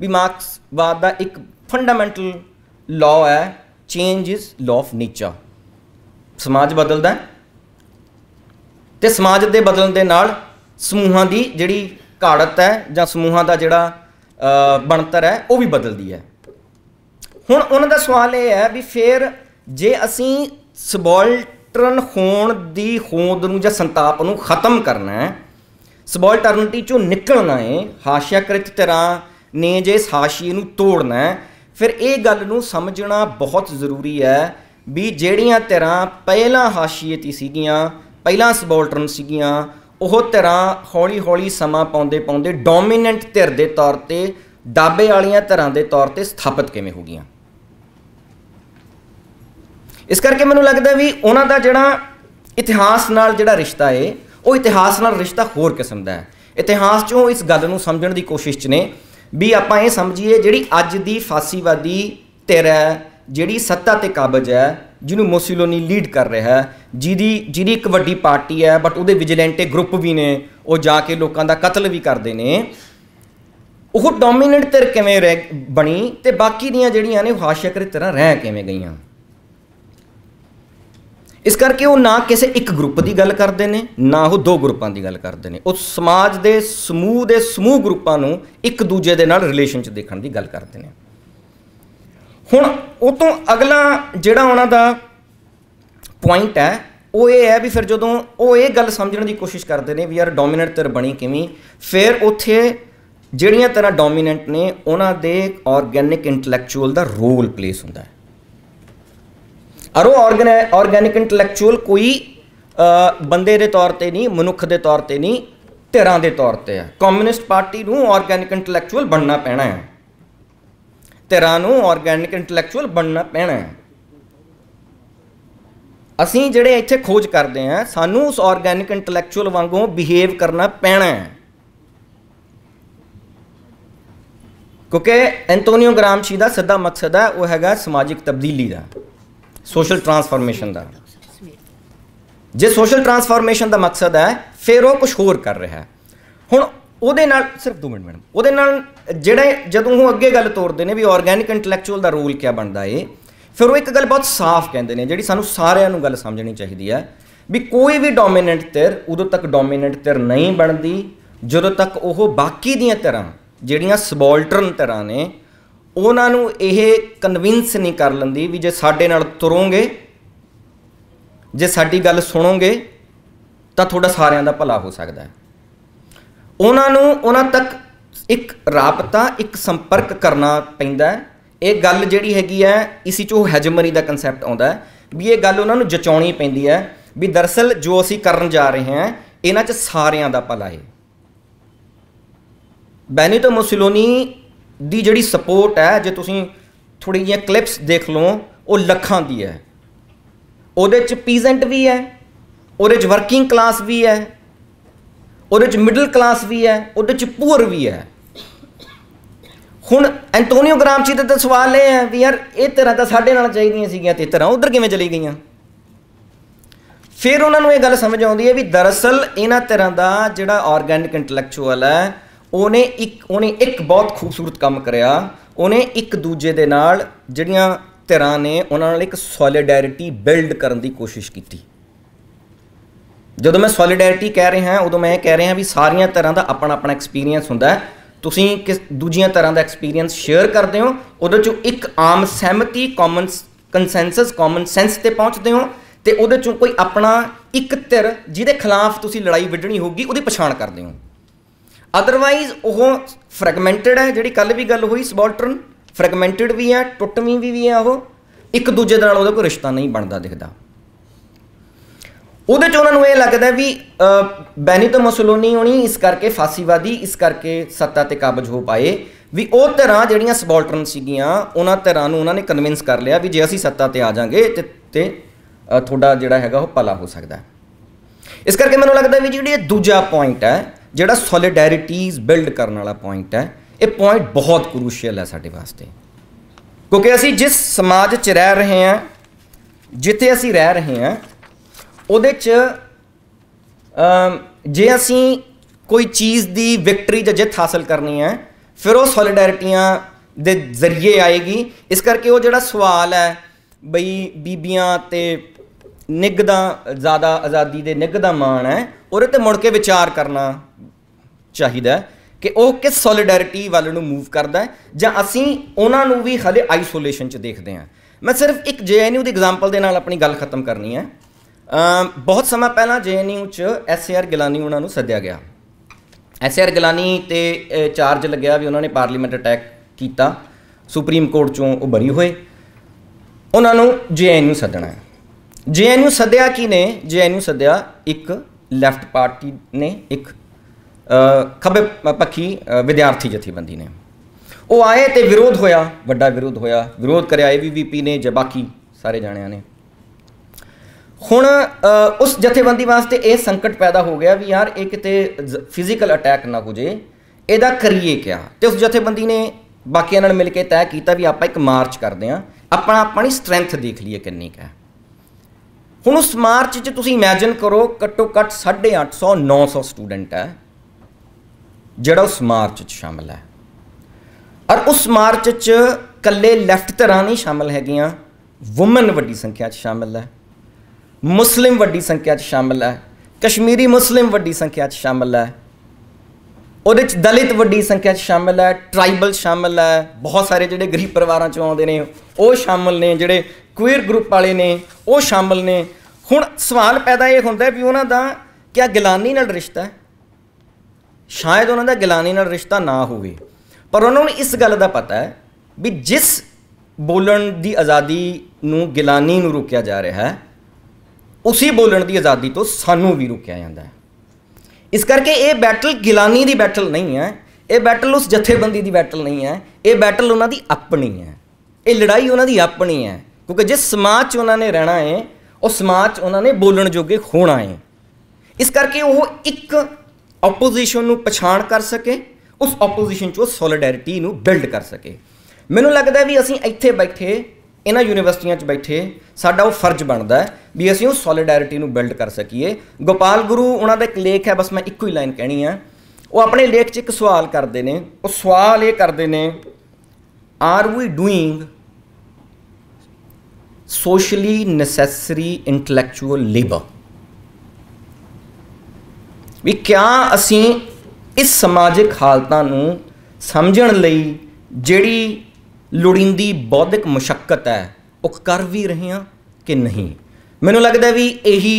ਵੀ ਮਾਰਕਸਵਾਦ ਦਾ ਇੱਕ ਫੰਡਾਮੈਂਟਲ ਲਾਅ ਹੈ change is law of nature ਸਮਾਜ ਬਦਲਦਾ ਹੈ ਤੇ ਸਮਾਜ ਦੇ ਬਦਲਣ ਦੇ ਨਾਲ ਸਮੂਹਾਂ ਦੀ ਜਿਹੜੀ ਘਾੜਤ ਹੈ ਜਾਂ ਸਮੂਹਾਂ ਦਾ ਜਿਹੜਾ ਬਣਤਰ ਹੈ ਉਹ ਵੀ ਬਦਲਦੀ ਹੈ ਹੁਣ ਉਹਨਾਂ ਦਾ ਸਵਾਲ ਇਹ ਹੈ ਵੀ ਫੇਰ ਜੇ ਅਸੀਂ ਸਬੋਲਟਰਨ ਹੋਣ ਦੀ ਹੋਂਦ ਨੂੰ ਜਾਂ ਸੰਤਾਪ ਨੂੰ ਖਤਮ ਕਰਨਾ ਹੈ ਸਬੋਲਟਰਨਿਟੀ ਚੋਂ ਨਿਕਲਣਾ ਹੈ ਹਾਸ਼ਿਆਕ੍ਰਿਤ ਤਰ੍ਹਾਂ ਨੇ ਜੇ ਸਾਸ਼ੀ ਨੂੰ ਤੋੜਨਾ ਹੈ ਫਿਰ ਇਹ ਗੱਲ ਨੂੰ ਸਮਝਣਾ ਬਹੁਤ ਜ਼ਰੂਰੀ ਹੈ ਵੀ ਜਿਹੜੀਆਂ ਤਰ੍ਹਾਂ ਪਹਿਲਾਂ ਹਾਸ਼ੀਏ ਤੇ ਸੀਗੀਆਂ ਪਹਿਲਾਂ ਸਬੋਲਟਰਨ ਸੀਗੀਆਂ ਉਹ ਤਰ੍ਹਾਂ ਹੌਲੀ-ਹੌਲੀ ਸਮਾਂ ਪਾਉਂਦੇ ਪਾਉਂਦੇ ਡੋਮੀਨੈਂਟ ਧਿਰ ਦੇ ਤੌਰ ਤੇ ਡਾਬੇ ਵਾਲੀਆਂ ਧਿਰਾਂ ਦੇ ਤੌਰ ਤੇ ਸਥਾਪਿਤ ਕਿਵੇਂ ਹੋ ਗਈਆਂ ਇਸ ਕਰਕੇ ਮੈਨੂੰ ਲੱਗਦਾ ਵੀ ਉਹਨਾਂ ਦਾ ਜਿਹੜਾ ਇਤਿਹਾਸ ਨਾਲ ਜਿਹੜਾ ਰਿਸ਼ਤਾ ਏ ਉਹ ਇਤਿਹਾਸ ਨਾਲ ਰਿਸ਼ਤਾ ਹੋਰ ਕਿਸਮ ਦਾ ਹੈ ਇਤਿਹਾਸ ਚੋਂ ਇਸ ਗੱਲ ਨੂੰ ਸਮਝਣ ਦੀ ਕੋਸ਼ਿਸ਼ 'ਚ ਨੇ ਵੀ ਆਪਾਂ ਇਹ ਸਮਝੀਏ ਜਿਹੜੀ ਅੱਜ ਦੀ ਫਾਸੀਵਾਦੀ ਧਿਰ ਹੈ ਜਿਹੜੀ ਸੱਤਾ ਤੇ ਕਾਬਜ ਹੈ ਜਿਹਨੂੰ ਮੋਸਿਲੋਨੀ ਲੀਡ ਕਰ ਰਿਹਾ ਹੈ ਜਿਹਦੀ ਜਿਹਦੀ ਇੱਕ ਵੱਡੀ ਪਾਰਟੀ ਹੈ ਬਟ ਉਹਦੇ ਵਿਜੀਲੈਂਟੇ ਗਰੁੱਪ ਵੀ ਨੇ ਉਹ ਜਾ ਕੇ ਲੋਕਾਂ ਦਾ ਕਤਲ ਵੀ ਕਰਦੇ ਨੇ ਉਹ ਡੋਮੀਨੈਂਟ ਧਿਰ ਕਿਵੇਂ ਬਣੀ ਤੇ ਬਾਕੀ ਦੀਆਂ ਜਿਹੜੀਆਂ ਨੇ ਉਹ ਹਾਸ਼ਿਆ ਕਰੇ ਤਰ੍ਹਾਂ ਰਹਿ ਕਿਵੇਂ ਗਈਆਂ ਇਸ ਕਰਕੇ ਉਹ ਨਾ ਕਿਸੇ ਇੱਕ ਗਰੁੱਪ ਦੀ ਗੱਲ ਕਰਦੇ ਨੇ ਨਾ ਉਹ ਦੋ ਗਰੁੱਪਾਂ ਦੀ ਗੱਲ ਕਰਦੇ ਨੇ ਉਹ ਸਮਾਜ ਦੇ ਸਮੂਹ ਦੇ ਸਮੂਹ ਗਰੁੱਪਾਂ ਨੂੰ ਇੱਕ ਦੂਜੇ ਦੇ ਨਾਲ ਰਿਲੇਸ਼ਨ ਚ ਦੇਖਣ ਦੀ ਗੱਲ ਕਰਦੇ ਨੇ ਹੁਣ ਉਹ ਤੋਂ ਅਗਲਾ ਜਿਹੜਾ ਉਹਨਾਂ ਦਾ ਪੁਆਇੰਟ ਹੈ ਉਹ ਇਹ ਹੈ ਵੀ ਫਿਰ ਜਦੋਂ ਉਹ ਇਹ ਗੱਲ ਸਮਝਣ ਦੀ ਕੋਸ਼ਿਸ਼ ਕਰਦੇ ਨੇ ਵੀ ਯਾਰ ਡੋਮੀਨੈਂਟ ਤਰ ਬਣੀ ਕਿਵੇਂ ਫਿਰ ਉੱਥੇ ਜਿਹੜੀਆਂ ਤਰ੍ਹਾਂ ਡੋਮੀਨੈਂਟ ਨੇ ਉਹਨਾਂ ਦੇ ਆਰਗੈਨਿਕ ਇੰਟੈਲੈਕਚੁਅਲ ਦਾ ਰੋਲ ਪਲੇਸ ਹੁੰਦਾ ਹੈ ਔਰ ਉਹ ਆਰਗੈਨਿਕ ਇੰਟੈਲੈਕਚੁਅਲ ਕੋਈ ਬੰਦੇ ਦੇ ਤੌਰ ਤੇ ਨਹੀਂ ਮਨੁੱਖ ਦੇ ਤੌਰ ਤੇ ਨਹੀਂ ਧਿਰਾਂ ਦੇ ਤੌਰ ਤੇ ਹੈ ਕਮਿਊਨਿਸਟ ਪਾਰਟੀ ਨੂੰ ਆਰਗੈਨਿਕ ਇੰਟੈਲੈਕਚੁਅਲ ਬਣਨਾ ਪੈਣਾ ਹੈ ਧਿਰਾਂ ਨੂੰ ਆਰਗੈਨਿਕ ਇੰਟੈਲੈਕਚੁਅਲ ਬਣਨਾ ਪੈਣਾ ਹੈ ਅਸੀਂ ਜਿਹੜੇ ਇੱਥੇ ਖੋਜ ਕਰਦੇ ਹਾਂ ਸਾਨੂੰ ਉਸ ਆਰਗੈਨਿਕ ਇੰਟੈਲੈਕਚੁਅਲ ਵਾਂਗੂ ਬਿਹੇਵ ਕਰਨਾ ਪੈਣਾ ਹੈ ਕਿਉਂਕਿ ਐਂਟੋਨੀਓ ਗ੍ਰਾਮਸ਼ੀ ਦਾ ਸਿੱਧਾ ਮਕਸਦ ਹੈ ਉਹ ਹੈਗਾ ਸਮਾਜਿਕ ਤਬਦੀਲੀ ਦਾ ਸੋਸ਼ਲ ਟਰਾਂਸਫਾਰਮੇਸ਼ਨ ਦਾ ਜੇ ਸੋਸ਼ਲ ਟਰਾਂਸਫਾਰਮੇਸ਼ਨ ਦਾ ਮਕਸਦ ਹੈ ਫਿਰ ਉਹ ਕੁਝ ਹੋਰ ਕਰ ਰਿਹਾ ਹੁਣ ਉਹਦੇ ਨਾਲ ਸਿਰਫ 2 ਮਿੰਟ ਮੈਡਮ ਉਹਦੇ ਨਾਲ ਜਿਹੜੇ ਜਦੋਂ ਉਹ ਅੱਗੇ ਗੱਲ ਤੋਰਦੇ ਨੇ ਵੀ ਆਰਗੈਨਿਕ ਇੰਟੈਲੈਕਚੁਅਲ ਦਾ ਰੋਲ ਕੀ ਬਣਦਾ ਏ ਫਿਰ ਉਹ ਇੱਕ ਗੱਲ ਬਹੁਤ ਸਾਫ਼ ਕਹਿੰਦੇ ਨੇ ਜਿਹੜੀ ਸਾਨੂੰ ਸਾਰਿਆਂ ਨੂੰ ਗੱਲ ਸਮਝਣੀ ਚਾਹੀਦੀ ਹੈ ਵੀ ਕੋਈ ਵੀ ਡੋਮੀਨੈਂਟ ਧਿਰ ਉਦੋਂ ਤੱਕ ਡੋਮੀਨੈਂਟ ਧਿਰ ਨਹੀਂ ਬਣਦੀ ਜਦੋਂ ਤੱਕ ਉਹ ਬਾਕੀ ਦੀਆਂ ਤਰ੍ਹਾਂ ਜਿਹੜੀਆਂ ਸਬੋਲਟਰਨ ਤਰ੍ਹਾਂ ਨੇ ਉਹਨਾਂ ਨੂੰ ਇਹ ਕਨਵਿੰਸ ਨਹੀਂ ਕਰ ਲੰਦੀ ਵੀ ਜੇ ਸਾਡੇ ਨਾਲ ਤੁਰੋਗੇ ਜੇ ਸਾਡੀ ਗੱਲ ਸੁਣੋਗੇ ਤਾਂ ਤੁਹਾਡਾ ਸਾਰਿਆਂ ਦਾ ਭਲਾ ਹੋ ਸਕਦਾ ਹੈ ਉਹਨਾਂ ਨੂੰ ਉਹਨਾਂ ਤੱਕ ਇੱਕ ਰਾਪਤਾ ਇੱਕ ਸੰਪਰਕ ਕਰਨਾ ਪੈਂਦਾ ਇਹ ਗੱਲ ਜਿਹੜੀ ਹੈਗੀ ਹੈ ਇਸੇ ਚੋਂ ਹੈਜਮਰੀ ਦਾ ਕਨਸੈਪਟ ਆਉਂਦਾ ਵੀ ਇਹ ਗੱਲ ਉਹਨਾਂ ਨੂੰ ਜਚਾਉਣੀ ਪੈਂਦੀ ਹੈ ਵੀ ਦਰਸਲ ਜੋ ਅਸੀਂ ਕਰਨ ਜਾ ਰਹੇ ਹਾਂ ਇਹਨਾਂ 'ਚ ਸਾਰਿਆਂ ਦਾ ਭਲਾ ਹੈ ਬੈਨੀਟੋ ਮੋਸਿਲੋਨੀ ਦੀ ਜਿਹੜੀ ਸਪੋਰਟ ਹੈ ਜੇ ਤੁਸੀਂ ਥੋੜੀ ਜਿਹੀ ਕਲਿੱਪਸ ਦੇਖ ਲਓ ਉਹ ਲੱਖਾਂ ਦੀ ਹੈ ਉਹਦੇ ਚ ਪੀਜ਼ੈਂਟ ਵੀ ਹੈ ਉਹਦੇ ਚ ਵਰਕਿੰਗ ਕਲਾਸ ਵੀ ਹੈ ਉਹਦੇ ਚ ਮਿਡਲ ਕਲਾਸ ਵੀ ਹੈ ਉਹਦੇ ਚ ਪੂਰ ਵੀ ਹੈ ਹੁਣ ਐਂਟੋਨੀਓ ਗ੍ਰਾਮਚੀ ਦੇ ਤੇ ਸਵਾਲ ਇਹ ਹੈ ਵੀ ਯਾਰ ਇਹ ਤਰ੍ਹਾਂ ਤਾਂ ਸਾਡੇ ਨਾਲ ਚਾਹੀਦੀਆਂ ਸੀਗੀਆਂ ਤੇ ਤਰ੍ਹਾਂ ਉਧਰ ਕਿਵੇਂ ਚਲੀ ਗਈਆਂ ਫਿਰ ਉਹਨਾਂ ਨੂੰ ਇਹ ਗੱਲ ਸਮਝ ਆਉਂਦੀ ਹੈ ਵੀ ਦਰਅਸਲ ਇਹਨਾਂ ਤਰ੍ਹਾਂ ਦਾ ਜਿਹੜਾ ਆਰਗੈਨਿਕ ਇੰਟੈਲੈਕਚੁਅਲ ਹੈ ਉਹਨੇ ਇੱਕ ਉਹਨੇ ਇੱਕ ਬਹੁਤ ਖੂਬਸੂਰਤ ਕੰਮ ਕਰਿਆ ਉਹਨੇ ਇੱਕ ਦੂਜੇ ਦੇ ਨਾਲ ਜਿਹੜੀਆਂ ਧਿਰਾਂ ਨੇ ਉਹਨਾਂ ਨਾਲ ਇੱਕ ਸੋਲੀਡੈਰਿਟੀ ਬਿਲਡ ਕਰਨ ਦੀ ਕੋਸ਼ਿਸ਼ ਕੀਤੀ ਜਦੋਂ ਮੈਂ ਸੋਲੀਡੈਰਿਟੀ ਕਹਿ ਰਿਹਾ ਹਾਂ ਉਦੋਂ ਮੈਂ ਇਹ ਕਹਿ ਰਿਹਾ ਵੀ ਸਾਰੀਆਂ ਤਰ੍ਹਾਂ ਦਾ ਆਪਣਾ ਆਪਣਾ ਐਕਸਪੀਰੀਅੰਸ ਹੁੰਦਾ ਤੁਸੀਂ ਕਿਸ ਦੂਜੀਆਂ ਤਰ੍ਹਾਂ ਦਾ ਐਕਸਪੀਰੀਅੰਸ ਸ਼ੇਅਰ ਕਰਦੇ ਹੋ ਉਹਦੇ ਚੋਂ ਇੱਕ ਆਮ ਸਹਿਮਤੀ ਕਾਮਨ ਕੰਸੈਂਸਸ ਕਾਮਨ ਸੈਂਸ ਤੇ ਪਹੁੰਚਦੇ ਹੋ ਤੇ ਉਹਦੇ ਚੋਂ ਕੋਈ ਆਪਣਾ ਇੱਕ ਧਿਰ ਜਿਹਦੇ ਖਿਲਾਫ ਤੁਸੀਂ ਲੜਾਈ ਵਿੱਢਣੀ ਹੋਗੀ ਉਹਦੀ ਪਛਾਣ ਕਰਦੇ ਹੋ ਅਦਰਵਾਈਜ਼ ਉਹ ਫ੍ਰੈਗਮੈਂਟਡ ਹੈ ਜਿਹੜੀ ਕੱਲ ਵੀ ਗੱਲ ਹੋਈ ਸਬਾਲਟਰਨ ਫ੍ਰੈਗਮੈਂਟਡ ਵੀ ਹੈ ਟੁੱਟਵੀਂ ਵੀ ਵੀ ਹੈ ਉਹ ਇੱਕ ਦੂਜੇ ਨਾਲ ਉਹਦਾ ਕੋਈ ਰਿਸ਼ਤਾ ਨਹੀਂ ਬਣਦਾ ਦਿਖਦਾ ਉਹਦੇ ਚ ਉਹਨਾਂ ਨੂੰ ਇਹ ਲੱਗਦਾ ਵੀ ਬੈਨੀਤੋ ਮਸਲੋਨੀ ਹੋਣੀ ਇਸ ਕਰਕੇ ਫਾਸੀਵਾਦੀ ਇਸ ਕਰਕੇ ਸੱਤਾ ਤੇ ਕਾਬਜ ਹੋ ਪਾਏ ਵੀ ਉਹ ਤਰ੍ਹਾਂ ਜਿਹੜੀਆਂ ਸਬਾਲਟਰਨ ਸੀਗੀਆਂ ਉਹਨਾਂ ਤਰ੍ਹਾਂ ਨੂੰ ਉਹਨਾਂ ਨੇ ਕਨਵਿੰਸ ਕਰ ਲਿਆ ਵੀ ਜੇ ਅਸੀਂ ਸੱਤਾ ਤੇ ਆ ਜਾਾਂਗੇ ਤੇ ਤੁਹਾਡਾ ਜਿਹੜਾ ਹੈਗਾ ਉਹ ਪਲਾ ਹੋ ਸਕਦਾ ਇਸ ਕਰਕੇ ਮੈਨੂੰ ਲੱਗਦਾ ਵੀ ਜਿਹੜੀ ਦੂਜਾ ਪੁਆਇੰਟ ਹੈ ਜਿਹੜਾ ਸੋਲੀਡੈਰਿਟੀਜ਼ ਬਿਲਡ ਕਰਨ ਵਾਲਾ ਪੁਆਇੰਟ ਹੈ ਇਹ ਪੁਆਇੰਟ ਬਹੁਤ ਕ੍ਰੂਸ਼ੀਅਲ ਹੈ ਸਾਡੇ ਵਾਸਤੇ ਕਿਉਂਕਿ ਅਸੀਂ ਜਿਸ ਸਮਾਜ 'ਚ ਰਹਿ ਰਹੇ ਹਾਂ ਜਿੱਥੇ ਅਸੀਂ ਰਹਿ ਰਹੇ ਹਾਂ ਉਹਦੇ 'ਚ ਜੇ ਅਸੀਂ ਕੋਈ ਚੀਜ਼ ਦੀ ਵਿਕਟਰੀ ਜਾਂ ਜਿੱਤ ਹਾਸਲ ਕਰਨੀ ਹੈ ਫਿਰ ਉਹ ਸੋਲੀਡੈਰਿਟੀਆਂ ਦੇ ਜ਼ਰੀਏ ਆਏਗੀ ਇਸ ਕਰਕੇ ਉਹ ਜਿਹੜਾ ਸਵਾਲ ਹੈ ਬਈ ਬੀਬੀਆਂ ਤੇ ਨਿੱਗ ਦਾ ਜ਼ਿਆਦਾ ਆਜ਼ਾਦੀ ਦੇ ਨਿੱਗ ਦਾ ਮਾਣ ਹੈ ਉਹਦੇ ਤੇ ਮੁੜ ਕੇ ਵਿਚਾਰ ਕਰਨਾ ਚਾਹੀਦਾ ਹੈ ਕਿ ਉਹ ਕਿਸ ਸੋਲਿਡੈਰਿਟੀ ਵੱਲ ਨੂੰ ਮੂਵ ਕਰਦਾ ਹੈ ਜਾਂ ਅਸੀਂ ਉਹਨਾਂ ਨੂੰ ਵੀ ਹਲੇ ਆਈਸੋਲੇਸ਼ਨ 'ਚ ਦੇਖਦੇ ਹਾਂ ਮੈਂ ਸਿਰਫ ਇੱਕ ਜੇਐਨਯੂ ਦੀ ਐਗਜ਼ਾਮਪਲ ਦੇ ਨਾਲ ਆਪਣੀ ਗੱਲ ਖਤਮ ਕਰਨੀ ਹੈ ਬਹੁਤ ਸਮਾਂ ਪਹਿਲਾਂ ਜੇਐਨਯੂ 'ਚ ਐਸਆਰ ਗਿਲਾਨੀ ਉਹਨਾਂ ਨੂੰ ਸੱਦਿਆ ਗਿਆ ਐਸਆਰ ਗਿਲਾਨੀ ਤੇ ਚਾਰਜ ਲੱਗਿਆ ਵੀ ਉਹਨਾਂ ਨੇ ਪਾਰਲੀਮੈਂਟ ਅਟੈਕ ਕੀਤਾ ਸੁਪਰੀਮ ਕੋਰਟ 'ਚੋਂ ਉਹ ਬਰੀ ਹੋਏ ਉਹਨਾਂ ਨੂੰ ਜੇਐਨਯੂ ਸੱਦਣਾ ਹੈ ਜੇਐਨਯੂ ਸੱਦਿਆ ਕੀ ਨੇ ਜੇਐਨਯੂ ਸੱਦਿਆ ਇੱਕ ਲੈਫਟ ਪਾਰਟੀ ਨੇ ਇੱਕ ਖੱਬੇ ਪੱਖੀ ਵਿਦਿਆਰਥੀ ਜਥੇਬੰਦੀ ਨੇ ਉਹ ਆਏ ਤੇ ਵਿਰੋਧ ਹੋਇਆ ਵੱਡਾ ਵਿਰੋਧ ਹੋਇਆ ਵਿਰੋਧ ਕਰਿਆ ਏਵੀਵੀਪੀ ਨੇ ਜੇ ਬਾਕੀ ਸਾਰੇ ਜਾਣਿਆਂ ਨੇ ਹੁਣ ਉਸ ਜਥੇਬੰਦੀ ਵਾਸਤੇ ਇਹ ਸੰਕਟ ਪੈਦਾ ਹੋ ਗਿਆ ਵੀ ਯਾਰ ਇਹ ਕਿਤੇ ਫਿਜ਼ੀਕਲ ਅਟੈਕ ਨਾ ਹੋ ਜੇ ਇਹਦਾ ਕਰੀਏ ਕਿਆ ਤੇ ਉਸ ਜਥੇਬੰਦੀ ਨੇ ਬਾਕੀਆਂ ਨਾਲ ਮਿਲ ਕੇ ਤੈਅ ਕੀਤਾ ਵੀ ਆਪਾਂ ਇੱਕ ਮਾਰਚ ਕਰਦੇ ਆਂ ਆਪਣਾ ਆਪਣੀ ਸਟਰੈਂਥ ਦੇਖ ਲਈਏ ਕਿੰਨੀ ਹੈ ਹੁਣ ਉਸ ਮਾਰਚ 'ਚ ਤੁਸੀਂ ਇਮੇਜਿਨ ਕਰੋ ਕਟੋ ਕਟ 850 900 ਸਟੂਡੈਂਟ ਹੈ ਜਿਹੜਾ ਉਸ ਮਾਰਚ 'ਚ ਸ਼ਾਮਲ ਹੈ ਔਰ ਉਸ ਮਾਰਚ 'ਚ ਕੱਲੇ ਲੈਫਟ ਧਿਰਾਂ ਨਹੀਂ ਸ਼ਾਮਲ ਹੈਗੀਆਂ ਔਮਨ ਵੱਡੀ ਸੰਖਿਆ 'ਚ ਸ਼ਾਮਲ ਹੈ ਮੁਸਲਿਮ ਵੱਡੀ ਸੰਖਿਆ 'ਚ ਸ਼ਾਮਲ ਹੈ ਕਸ਼ਮੀਰੀ ਮੁਸਲਿਮ ਵੱਡੀ ਸੰਖਿਆ 'ਚ ਸ਼ਾਮਲ ਹੈ ਉਹਦੇ 'ਚ ਦਲਿਤ ਵੱਡੀ ਸੰਖਿਆ 'ਚ ਸ਼ਾਮਲ ਹੈ ਟ੍ਰਾਈਬਲ ਸ਼ਾਮਲ ਹੈ ਬਹੁਤ ਸਾਰੇ ਜਿਹੜੇ ਗਰੀਬ ਪਰਿਵਾਰਾਂ 'ਚੋਂ ਆਉਂਦੇ ਨੇ ਉਹ ਸ਼ਾਮਲ ਨੇ ਜਿਹੜੇ ਕੁਇਰ ਗਰੁੱਪ ਵਾਲੇ ਨੇ ਉਹ ਸ਼ਾਮਲ ਨੇ ਹੁਣ ਸਵਾਲ ਪੈਦਾ ਇਹ ਹੁੰਦਾ ਵੀ ਉਹਨਾਂ ਦਾ ਕਿਆ ਗਿਲਾਨੀ ਨਾਲ ਰਿਸ਼ਤਾ ਹੈ ਸ਼ਾਇਦ ਉਹਨਾਂ ਦਾ ਗਿਲਾਨੀ ਨਾਲ ਰਿਸ਼ਤਾ ਨਾ ਹੋਵੇ ਪਰ ਉਹਨਾਂ ਨੂੰ ਇਸ ਗੱਲ ਦਾ ਪਤਾ ਹੈ ਵੀ ਜਿਸ ਬੋਲਣ ਦੀ ਆਜ਼ਾਦੀ ਨੂੰ ਗਿਲਾਨੀ ਨੂੰ ਰੋਕਿਆ ਜਾ ਰਿਹਾ ਹੈ ਉਸੇ ਬੋਲਣ ਦੀ ਆਜ਼ਾਦੀ ਤੋਂ ਸਾਨੂੰ ਵੀ ਰੋਕਿਆ ਜਾਂਦਾ ਹੈ ਇਸ ਕਰਕੇ ਇਹ ਬੈਟਲ ਗਿਲਾਨੀ ਦੀ ਬੈਟਲ ਨਹੀਂ ਹੈ ਇਹ ਬੈਟਲ ਉਸ ਜਥੇਬੰਦੀ ਦੀ ਬੈਟਲ ਨਹੀਂ ਹੈ ਇਹ ਬੈਟਲ ਉਹਨਾਂ ਦੀ ਆਪਣੀ ਹੈ ਇਹ ਲੜਾਈ ਉਹਨਾਂ ਦੀ ਆਪਣੀ ਹੈ ਕਿਉਂਕਿ ਜਿਸ ਸਮਾਜ 'ਚ ਉਹਨਾਂ ਨੇ ਰਹਿਣਾ ਹੈ ਉਹ ਸਮਾਜ 'ਚ ਉਹਨਾਂ ਨੇ ਬੋਲਣ ਜੋਗੇ ਹੋਣਾ ਹੈ ਇਸ ਕਰਕੇ ਉਹ ਇੱਕ ਆਪੋਜੀਸ਼ਨ ਨੂੰ ਪਛਾਣ ਕਰ ਸਕੇ ਉਸ ਆਪੋਜੀਸ਼ਨ ਚੋਂ ਸੋਲਿਡੈਰਿਟੀ ਨੂੰ ਬਿਲਡ ਕਰ ਸਕੇ ਮੈਨੂੰ ਲੱਗਦਾ ਵੀ ਅਸੀਂ ਇੱਥੇ ਬੈਠੇ ਇਹਨਾਂ ਯੂਨੀਵਰਸਿਟੀਆਂ 'ਚ ਬੈਠੇ ਸਾਡਾ ਉਹ ਫਰਜ਼ ਬਣਦਾ ਵੀ ਅਸੀਂ ਉਹ ਸੋਲਿਡੈਰਿਟੀ ਨੂੰ ਬਿਲਡ ਕਰ ਸਕੀਏ ਗੋਪਾਲ ਗੁਰੂ ਉਹਨਾਂ ਦਾ ਇੱਕ ਲੇਖ ਹੈ ਬਸ ਮੈਂ ਇੱਕੋ ਹੀ ਲਾਈਨ ਕਹਿਣੀ ਆ ਉਹ ਆਪਣੇ ਲੇਖ 'ਚ ਇੱਕ ਸਵਾਲ ਕਰਦੇ ਨੇ ਉਹ ਸਵਾਲ ਇਹ ਕਰਦੇ ਨੇ are we doing socially necessary intellectual labour ਵੀ ਕਿਆ ਅਸੀਂ ਇਸ ਸਮਾਜਿਕ ਹਾਲਤਾਂ ਨੂੰ ਸਮਝਣ ਲਈ ਜਿਹੜੀ ਲੋੜੀਂਦੀ ਬੌਧਿਕ ਮੁਸ਼ਕਲ ਹੈ ਉਹ ਕਰ ਵੀ ਰਹੇ ਹਾਂ ਕਿ ਨਹੀਂ ਮੈਨੂੰ ਲੱਗਦਾ ਵੀ ਇਹੀ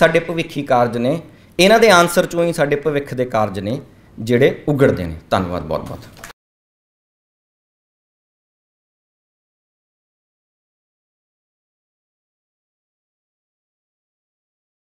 ਸਾਡੇ ਭਵਿੱਖੀ ਕਾਰਜ ਨੇ ਇਹਨਾਂ ਦੇ ਆਨਸਰ ਚੋਂ ਹੀ ਸਾਡੇ ਭਵਿੱਖ ਦੇ ਕਾਰਜ ਨੇ ਜਿਹੜੇ ਉਗੜਦੇ ਨੇ ਧੰਨਵਾਦ ਬਹੁਤ ਬਹੁਤ